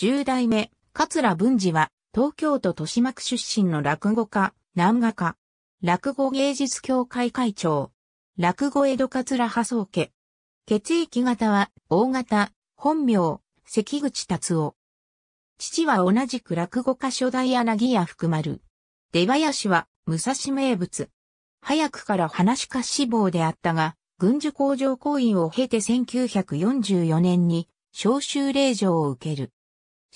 十代目、桂文治は、東京都豊島区出身の落語家、南画家、落語芸術協会会長、落語江戸桂派宗家。血液型は、大型、本名、関口達夫。父は同じく落語家初代柳家福丸。出林は、武蔵名物。早くから話し家志望であったが、軍需工場行員を経て1944年に、召集令状を受ける。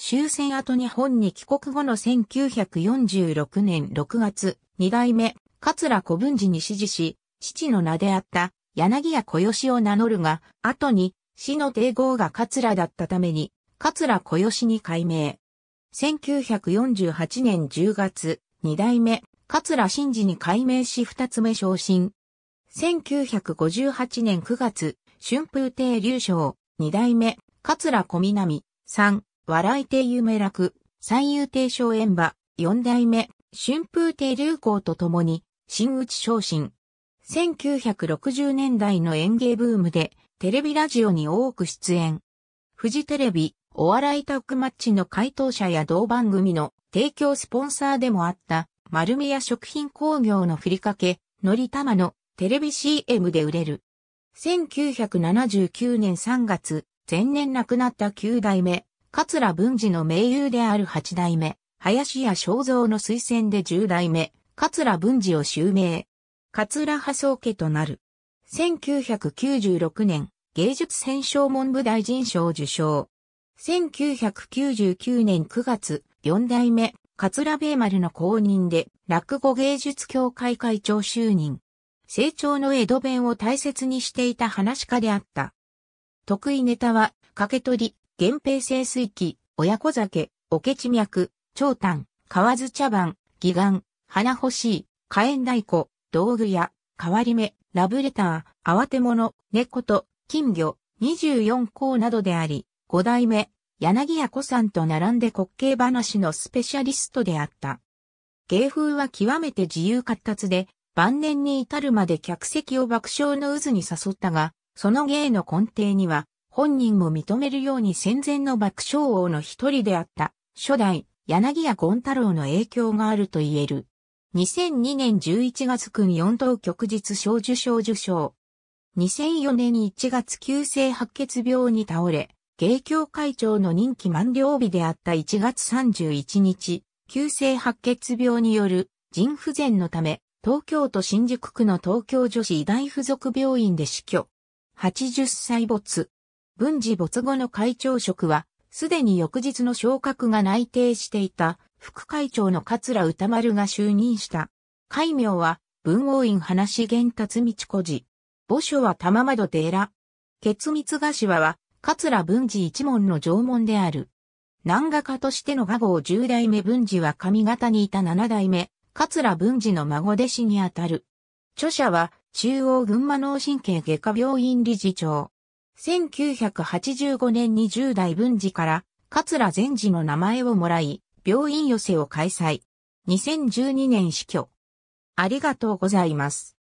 終戦後日本に帰国後の1946年6月、二代目、桂小文治に指示し、父の名であった柳家小吉を名乗るが、後に死の帝号が桂だったために、桂小吉に改名。1948年10月、二代目、桂真治に改名し二つ目昇進。1958年9月、春風亭流昇、二代目、桂小南、三、笑い亭夢楽、三遊亭小円馬、四代目、春風亭流行とともに、新内昇進。1960年代の演芸ブームで、テレビラジオに多く出演。フジテレビ、お笑いタッグマッチの回答者や同番組の提供スポンサーでもあった、丸目屋食品工業のふりかけ、のりたまのテレビ CM で売れる。1979年3月、前年亡くなった9代目、桂文治の盟友である八代目、林家正蔵の推薦で十代目、桂文治を襲名。桂派宗家となる。1996年、芸術戦勝文部大臣賞受賞。1999年9月、四代目、桂米丸の公認で、落語芸術協会会長就任。成長の江戸弁を大切にしていた話家であった。得意ネタは、掛け取り、源平清水器、親子酒、おけち脈、長炭、河津茶番、義眼、花欲しい、火炎太鼓、道具屋、変わり目、ラブレター、慌て者、猫と、金魚、24項などであり、五代目、柳屋子さんと並んで滑稽話のスペシャリストであった。芸風は極めて自由活発で、晩年に至るまで客席を爆笑の渦に誘ったが、その芸の根底には、本人も認めるように戦前の爆笑王の一人であった、初代、柳谷権太郎の影響があると言える。2002年11月勲四等局日小受賞受賞。2004年1月急性白血病に倒れ、芸協会長の任期満了日であった1月31日、急性白血病による腎不全のため、東京都新宿区の東京女子医大附属病院で死去。80歳没。文治没後の会長職は、すでに翌日の昇格が内定していた、副会長の桂歌丸が就任した。戒名は、文王院話源達道子寺。墓所は玉窓寺。結密子は、桂文治一門の縄文である。南画家としての画号十代目文治は上方にいた七代目、桂文治の孫弟子にあたる。著者は、中央群馬脳神経外科病院理事長。1985年に10代文治から、桂善治の名前をもらい、病院寄せを開催。2012年死去。ありがとうございます。